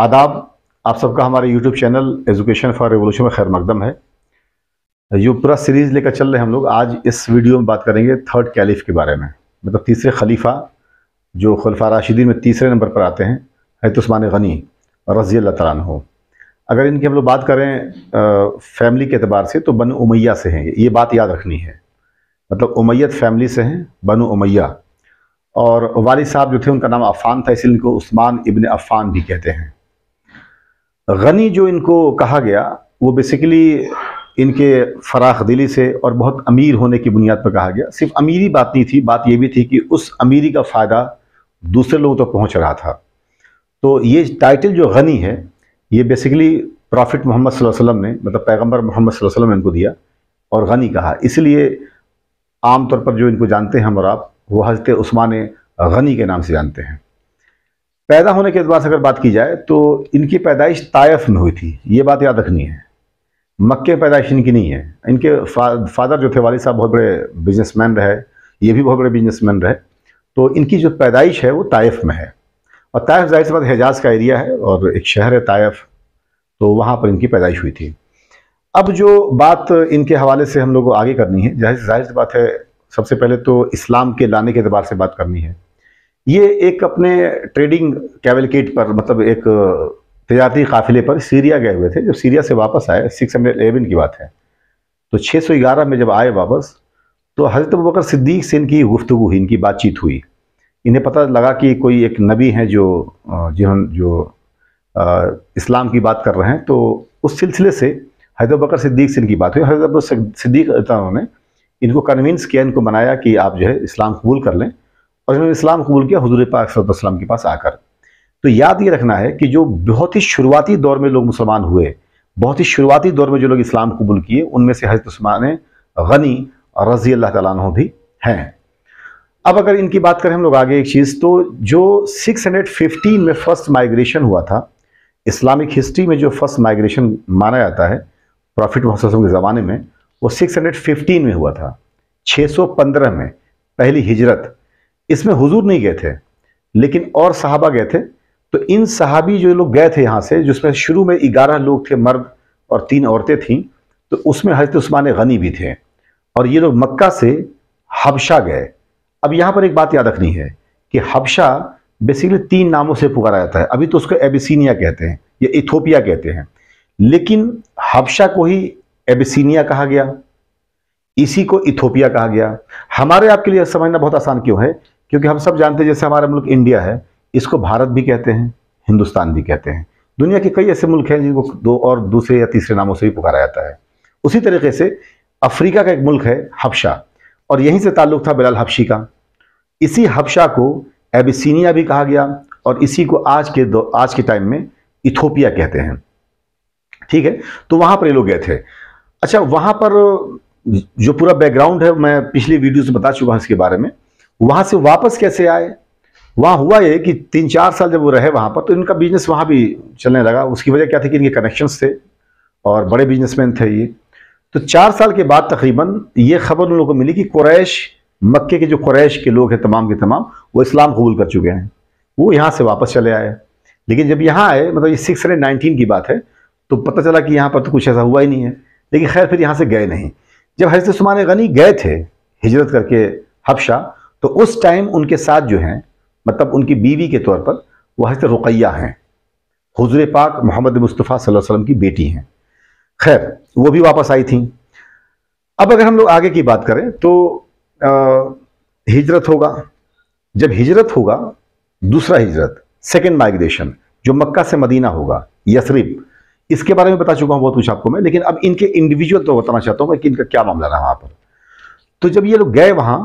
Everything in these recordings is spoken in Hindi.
आदाब आप सबका हमारे YouTube channel education for revolution में खैर मकदम है जो पूरा सीरीज़ लेकर चल रहे हम लोग आज इस वीडियो में बात करेंगे थर्ड कैलिफ के बारे में मतलब तीसरे खलीफा जो खलफा राशिदी में तीसरे नंबर पर आते हैं हैत तो उस्मान गनी रज़ी अल्लाह तन हो अगर इनकी हम लोग बात करें आ, फैमिली के अतबार से तो बन उमैया से हैं ये बात याद रखनी है मतलब उमैत फैमिली से हैं बन उमैया और वालिद साहब जो थे उनका नाम अफ़ान था इसलिए इनको उस्मान इबन अफ़ान भी कहते हैं गनी जो इनको कहा गया वो बेसिकली इनके फराख दिली से और बहुत अमीर होने की बुनियाद पर कहा गया सिर्फ अमीरी बात नहीं थी बात यह भी थी कि उस अमीरी का फ़ायदा दूसरे लोगों तक तो पहुंच रहा था तो ये टाइटल जो गनी है ये बेसिकली प्रॉफिट मोहम्मद वसल्लम ने मतलब पैगंबर मोहम्मद वसल्लम ने इनको दिया और गनी कहा इसलिए आम तौर पर जो इनको जानते हैं हम और आप वो हजरत उस्मान गनी के नाम से जानते हैं पैदा होने के एतबार से अगर बात की जाए तो इनकी पैदाइश तायफ में हुई थी ये बात याद रखनी है मक्के पैदाइश इनकी नहीं है इनके फा, फादर जो थे वाली साहब बहुत बड़े बिजनेसमैन रहे ये भी बहुत बड़े बिजनेसमैन रहे तो इनकी जो पैदाइश है वो तायफ में है और तायफ जाहिर सी बात हिजाज का एरिया है और एक शहर है तायफ तो वहाँ पर इनकी पैदाइश हुई थी अब जो बात इनके हवाले से हम लोग को आगे करनी है जाहिर जाहिर बात है सबसे पहले तो इस्लाम के लाने के अतबार से बात करनी है ये एक अपने ट्रेडिंग कैवलकेट पर मतलब एक तजारती काफिले पर सीरिया गए हुए थे जब सीरिया से वापस आए सिक्स हंड्रेड एलेवन की बात है तो छः सौ ग्यारह में जब आए वापस तो हज़रत बकर सिद्दीक से इनकी गुफ्तु हुई इनकी बातचीत हुई इन्हें पता लगा कि कोई एक नबी है जो जिन्होंने जो आ, इस्लाम की बात कर रहे हैं तो उस सिलसिले से हजरत बकर सिद्दीक से इनकी बात हुई हजरत सिद्दीक ने इनको कन्विंस किया इनको मनाया कि आप जो है इस्लाम कबूल कर लें और इन्होंने इस्लाम कबूल किया हजूर पाक के पास आकर तो याद ये रखना है कि जो बहुत ही शुरुआती दौर में लोग मुसलमान हुए बहुत ही शुरुआती दौर में जो लोग इस्लाम कबूल किए उनमें से हजरत उस्मान गनी और रजी अल्लाह तन भी हैं अब अगर इनकी बात करें हम लोग आगे एक चीज़ तो जो 615 में फर्स्ट माइग्रेशन हुआ था इस्लामिक हिस्ट्री में जो फर्स्ट माइग्रेशन माना जाता है प्रॉफिट मोहसम के ज़माने में वो 615 में हुआ था 615 में पहली हिजरत इसमें हुजूर नहीं गए थे लेकिन और साहबा गए थे तो इन साहबी जो लोग गए थे यहाँ से जिसमें शुरू में ग्यारह लोग थे मर्द और तीन औरतें थीं तो उसमें हजरत उस्मान गनी भी थे और ये लोग मक्का से हबशा गए अब यहाँ पर एक बात याद रखनी है कि हबशा बेसिकली तीन नामों से पुकारा जाता है अभी तो उसको एबिसिनिया कहते हैं या इथोपिया कहते हैं लेकिन हबशा को ही एबिसिनिया कहा गया इसी को इथोपिया कहा गया हमारे आपके लिए समझना बहुत आसान क्यों है क्योंकि हम सब जानते हैं जैसे हमारा मुल्क इंडिया है इसको भारत भी कहते हैं हिंदुस्तान भी कहते हैं दुनिया के कई ऐसे मुल्क हैं जिनको दो और दूसरे या तीसरे नामों से भी पुकारा जाता है उसी तरीके से अफ्रीका का एक मुल्क है हबशा और यहीं से ताल्लुक था बिलाल हबशी का इसी हबशा को एबिसिनिया भी कहा गया और इसी को आज के दो आज के टाइम में इथोपिया कहते हैं ठीक है तो वहाँ पर ये लोग गए थे अच्छा वहाँ पर जो पूरा बैकग्राउंड है मैं पिछली वीडियो से बता चुका हूँ इसके बारे में वहाँ से वापस कैसे आए वहाँ हुआ ये कि तीन चार साल जब वो रहे वहाँ पर तो इनका बिजनेस वहाँ भी चलने लगा उसकी वजह क्या थी कि इनके कनेक्शंस थे और बड़े बिजनेसमैन थे ये तो चार साल के बाद तकरीबन ये खबर उन लोगों को मिली कि कुरैश मक्के के जो कुरैश के लोग हैं तमाम के तमाम वो इस्लाम कबूल कर चुके हैं वो यहाँ से वापस चले आए लेकिन जब यहाँ आए मतलब ये सिक्स हंड्रेड नाइनटीन की बात है तो पता चला कि यहाँ पर तो कुछ ऐसा हुआ ही नहीं है लेकिन खैर फिर यहाँ से गए नहीं जब हजरत सुमान गनी गए थे हिजरत करके हफशा तो उस टाइम उनके साथ जो हैं मतलब उनकी बीवी के तौर पर वह हजरत रुकैया हैं हजूर पाक मोहम्मद मुस्तफ़ा सल्लल्लाहु अलैहि वसल्लम की बेटी हैं खैर वो भी वापस आई थी अब अगर हम लोग आगे की बात करें तो आ, हिजरत होगा जब हिजरत होगा दूसरा हिजरत सेकेंड माइग्रेशन जो मक्का से मदीना होगा यसरिब इसके बारे में बता चुका हूँ बहुत कुछ आपको मैं लेकिन अब इनके इंडिविजुअल तो बताना चाहता हूँ कि इनका क्या मामला रहा वहाँ पर तो जब ये लोग गए वहाँ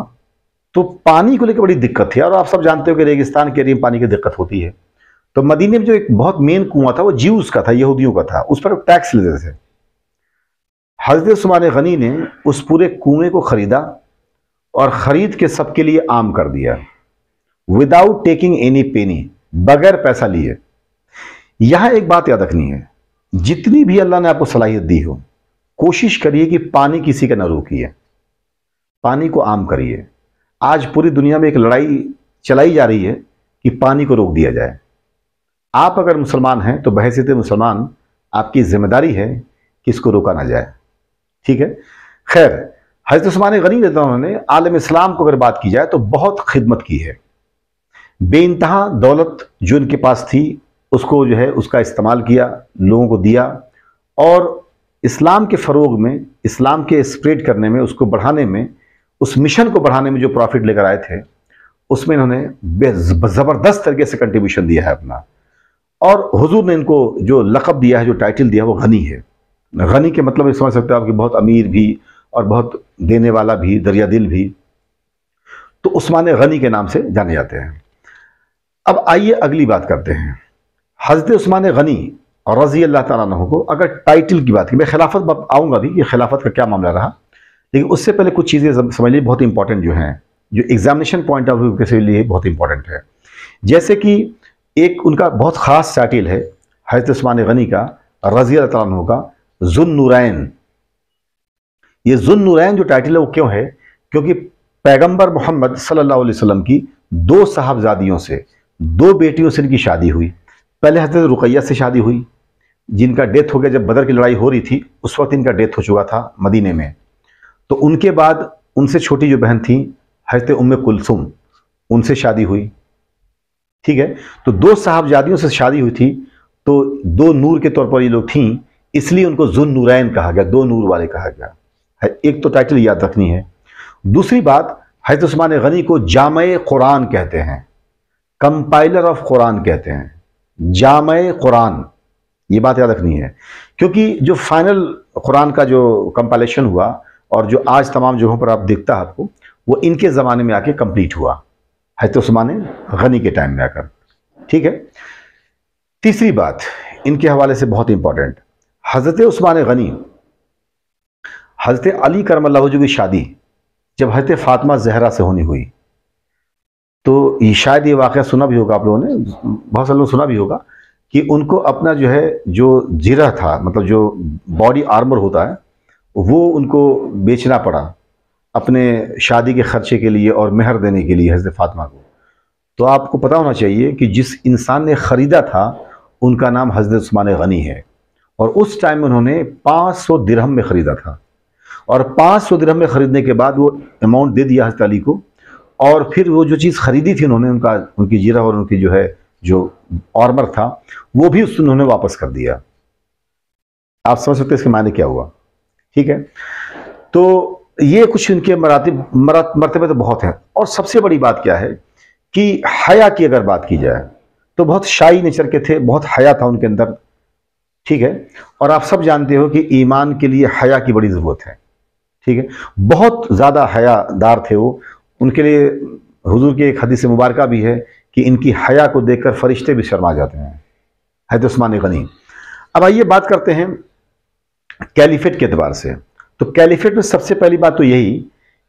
तो पानी को लेकर बड़ी दिक्कत थी और आप सब जानते हो कि रेगिस्तान के एरिए में पानी की दिक्कत होती है तो मदीने में जो एक बहुत मेन कुआं था वो जीव का था यहूदियों का था उस पर टैक्स लेते थे हजरत सुमान गनी ने उस पूरे कुएं को खरीदा और ख़रीद के सबके लिए आम कर दिया विदाउट टेकिंग एनी पेनी बगैर पैसा लिए यहां एक बात याद रखनी है जितनी भी अल्लाह ने आपको सलाहियत दी हो कोशिश करिए कि पानी किसी का ना रोकी पानी को आम करिए आज पूरी दुनिया में एक लड़ाई चलाई जा रही है कि पानी को रोक दिया जाए आप अगर मुसलमान हैं तो बहसीत मुसलमान आपकी जिम्मेदारी है कि इसको रोका ना जाए ठीक है खैर हजरत उस्मान गनी ने आलम इस्लाम को अगर बात की जाए तो बहुत खिदमत की है बे इंतहा दौलत जो इनके पास थी उसको जो है उसका इस्तेमाल किया लोगों को दिया और इस्लाम के फ़रोग में इस्लाम के स्प्रेड करने में उसको बढ़ाने में उस मिशन को बढ़ाने में जो प्रॉफिट लेकर आए थे उसमें इन्होंने ज़बरदस्त तरीके से कंट्रीब्यूशन दिया है अपना और हुजूर ने इनको जो लकब दिया है जो टाइटल दिया है वो गनी है गनी के मतलब ये समझ सकते हो आप कि बहुत अमीर भी और बहुत देने वाला भी दरिया दिल भी तो उस्मान गनी के नाम से जाने जाते हैं अब आइए अगली बात करते हैं हजरत उस्मान गनी और रज़ी अल्लाह तु को अगर टाइटल की बात की मैं खिलाफत आऊँगा भी कि खिलाफत का क्या मामला रहा लेकिन उससे पहले कुछ चीज़ें समझ लीजिए बहुत इंपॉर्टेंट जो हैं जो एग्जामिनेशन पॉइंट ऑफ व्यू के लिए बहुत इंपॉर्टेंट है जैसे कि एक उनका बहुत ख़ास टाइटिल है हजरत स्मान गनी का रजी तु का जुन्नूरैन ये जुन्नूरैन जो टाइटल है वो क्यों है क्योंकि पैगंबर मोहम्मद सल्लल्लाहु अलैहि वसल्लम की दो साहबजादियों से दो बेटियों से इनकी शादी हुई पहले हजरत रुकैया से शादी हुई जिनका डेथ हो गया जब बदर की लड़ाई हो रही थी उस वक्त इनका डेथ हो चुका था मदीने में तो उनके बाद उनसे छोटी जो बहन थी हजरत उम्मे कुलसुम उनसे शादी हुई ठीक है तो दो साहबजादियों से शादी हुई थी तो दो नूर के तौर पर ये लोग थीं इसलिए उनको जुन नूरैन कहा गया दो नूर वाले कहा गया एक तो टाइटल याद रखनी है दूसरी बात हजरत गनी को जाम कुरान कहते हैं कंपाइलर ऑफ कुरान कहते हैं जाम कुरान ये बात याद रखनी है क्योंकि जो फाइनल कुरान का जो कंपाइलेशन हुआ और जो आज तमाम जगहों पर आप देखता है आपको वो इनके ज़माने में आके कंप्लीट हुआ तो उस्मान गनी के टाइम में आकर ठीक है तीसरी बात इनके हवाले से बहुत इंपॉर्टेंट हज़रत उस्मान गनी हज़रत अली करम जो की शादी जब हज़रत फ़ातिमा जहरा से होनी हुई तो ये शायद ये वाक़ सुना भी होगा आप लोगों ने बहुत सारे लोग सुना भी होगा कि उनको अपना जो है जो जीरा था मतलब जो बॉडी आर्मर होता है वो उनको बेचना पड़ा अपने शादी के ख़र्चे के लिए और मेहर देने के लिए हज़रत फ़ातिमा को तो आपको पता होना चाहिए कि जिस इंसान ने ख़रीदा था उनका नाम हज़रत स्मान गनी है और उस टाइम उन्होंने 500 दिरहम में ख़रीदा था और 500 दिरहम में ख़रीदने के बाद वो अमाउंट दे दिया हज़रत अली को और फिर वो जो चीज़ ख़रीदी थी उन्होंने उनका उनकी जीरा और उनकी जो है जो ऑर्मर था वो भी उस उन्होंने वापस कर दिया आप समझ सकते इसके मायने क्या हुआ ठीक है तो ये कुछ इनके मरातब मरतबे तो बहुत हैं और सबसे बड़ी बात क्या है कि हया की अगर बात की जाए तो बहुत शाही नेचर के थे बहुत हया था उनके अंदर ठीक है और आप सब जानते हो कि ईमान के लिए हया की बड़ी ज़रूरत है ठीक है बहुत ज़्यादा हयादार थे वो उनके लिए हुजूर की एक हदीस मुबारक भी है कि इनकी हया को देखकर फरिश्ते भी शर्मा जाते हैं हैदस्मान गनी अब आइए बात करते हैं कैलिफेट के अतबार से तो कैलिफेट में सबसे पहली बात तो यही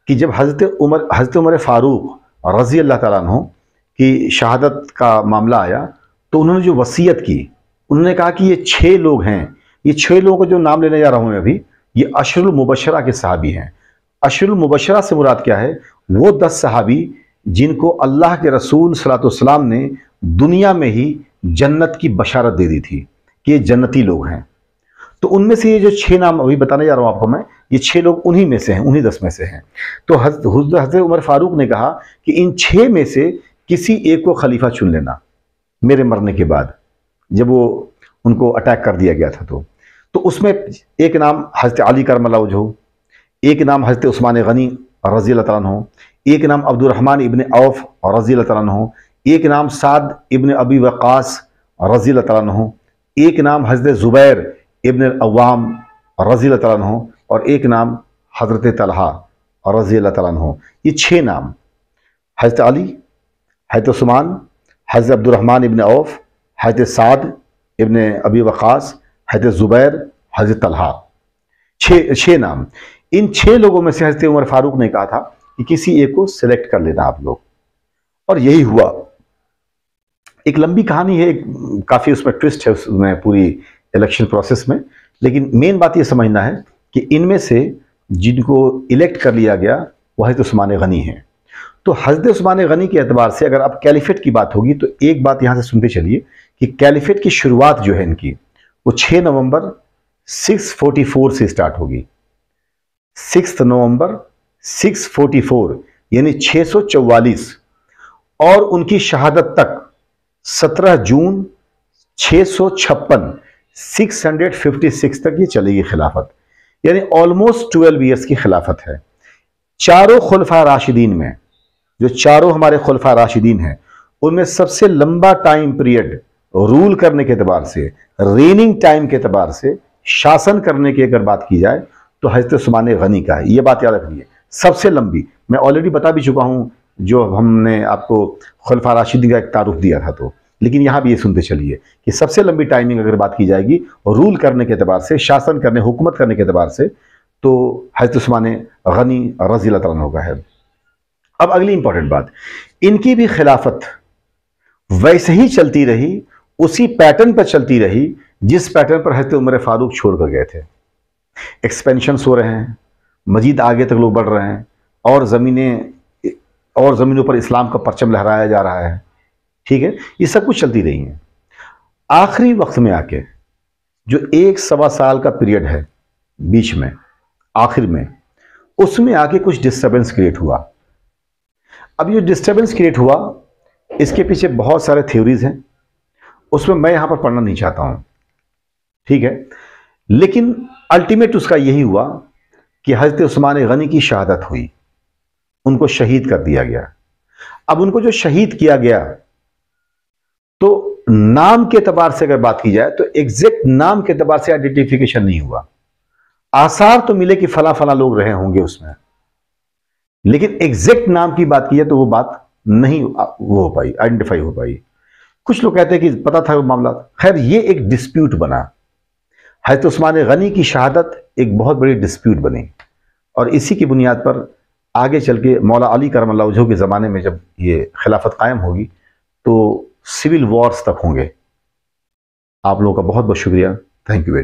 कि जब हज़रत उमर हज़रत उमर फ़ारूक रज़ी अल्लाह तु की शहादत का मामला आया तो उन्होंने जो वसीयत की उन्होंने कहा कि ये छः लोग हैं ये छः लोगों का जो नाम लेने जा रहा हूँ मैं अभी ये अशरुल मुबशरा के सहाबी हैं अशरुल मुबशरा से मुराद क्या है वो दस सहाबी जिनको अल्लाह के रसूल सलातम ने दुनिया में ही जन्नत की बशारत दे दी थी कि ये जन्नती लोग हैं तो उनमें से ये जो छः नाम अभी बताने जा रहा हूँ आपको मैं ये छः लोग उन्हीं में से हैं उन्हीं दस में से हैं तो हजरत उमर फारूक ने कहा कि इन छः में से किसी एक को खलीफा चुन लेना मेरे मरने के बाद जब वो उनको अटैक कर दिया गया था तो तो उसमें एक नाम हजरत अली करमला हो एक नाम हजरत उस्मान गनी रजी हो एक नाम अब्दुलरहमान इबन औफ रजी हो एक नाम साद इबन अबी वक़ास रजी हो एक नाम हजरत ज़ुबैर इबन अवाम रज़ी तन और एक नाम हज़रत तलहा रज़ी तन ये छः नाम हज़रत अली हज़रत उस्मान हज़रत अब्दुलरहमान इबन औफ हज़रत साद इबन अबी वक़ास हज़रत ज़ुबैर हज़रत तलहा छः छः नाम इन छः लोगों में से हज़रत उमर फ़ारूक ने कहा था कि किसी एक को सिलेक्ट कर लेना आप लोग और यही हुआ एक लंबी कहानी है एक काफ़ी उसमें ट्विस्ट है उसमें पूरी इलेक्शन प्रोसेस में लेकिन मेन बात यह समझना है कि इनमें से जिनको इलेक्ट कर लिया गया वह तो उस्मान गनी हैं तो हजरत स्मान गनी के अतबार से अगर आप कैलिफेट की बात होगी तो एक बात यहाँ से सुनते चलिए कि कैलिफेट की शुरुआत जो है इनकी वो 6 नवंबर 644 से स्टार्ट होगी सिक्स नवंबर 644 यानी 644 और उनकी शहादत तक 17 जून 656 656 तक ये चलेगी खिलाफत यानी ऑलमोस्ट 12 ईयर्स की खिलाफत है चारों खुलफा राशिदीन में जो चारों हमारे खुलफा राशिदीन हैं उनमें सबसे लंबा टाइम पीरियड रूल करने के अतबार से रेनिंग टाइम के अतबार से शासन करने की अगर बात की जाए तो हजरत सुमान गनी का है ये बात याद रखनी है सबसे लंबी मैं ऑलरेडी बता भी चुका हूँ जो हमने आपको खुलफा राशिदीन का एक तारुफ दिया था तो लेकिन यहां भी ये सुनते चलिए कि सबसे लंबी टाइमिंग अगर बात की जाएगी और रूल करने के अतबार से शासन करने हुकूमत करने के अतबार से तो हजरत उस्मान गनी रजील होगा है अब अगली इंपॉर्टेंट बात इनकी भी खिलाफत वैसे ही चलती रही उसी पैटर्न पर चलती रही जिस पैटर्न पर हजरत उम्र फारूक छोड़ कर गए थे एक्सपेंशन हो रहे हैं मजीद आगे तक लोग बढ़ रहे हैं और ज़मीनें और ज़मीनों पर इस्लाम का परचम लहराया जा रहा है ठीक है ये सब कुछ चलती रही है आखिरी वक्त में आके जो एक सवा साल का पीरियड है बीच में आखिर में उसमें आके कुछ डिस्टर्बेंस क्रिएट हुआ अब ये डिस्टर्बेंस क्रिएट हुआ इसके पीछे बहुत सारे थ्योरीज हैं उसमें मैं यहां पर पढ़ना नहीं चाहता हूं ठीक है लेकिन अल्टीमेट उसका यही हुआ कि हज़रत उस्मान गनी की शहादत हुई उनको शहीद कर दिया गया अब उनको जो शहीद किया गया तो नाम के तबार से अगर बात की जाए तो एग्जैक्ट नाम के तबार से आइडेंटिफिकेशन नहीं हुआ आसार तो मिले कि फला फला लोग रहे होंगे उसमें लेकिन एग्जैक्ट नाम की बात की जाए तो वो बात नहीं वो हो पाई आइडेंटिफाई हो पाई कुछ लोग कहते हैं कि पता था वो मामला खैर ये एक डिस्प्यूट बना हजरत उस्मान गनी की शहादत एक बहुत बड़ी डिस्प्यूट बनी और इसी की बुनियाद पर आगे चल के मौला अली करमल्लाजह के ज़माने में जब ये खिलाफत कायम होगी तो सिविल वॉर्स तक होंगे आप लोगों का बहुत बहुत शुक्रिया थैंक यू वेरी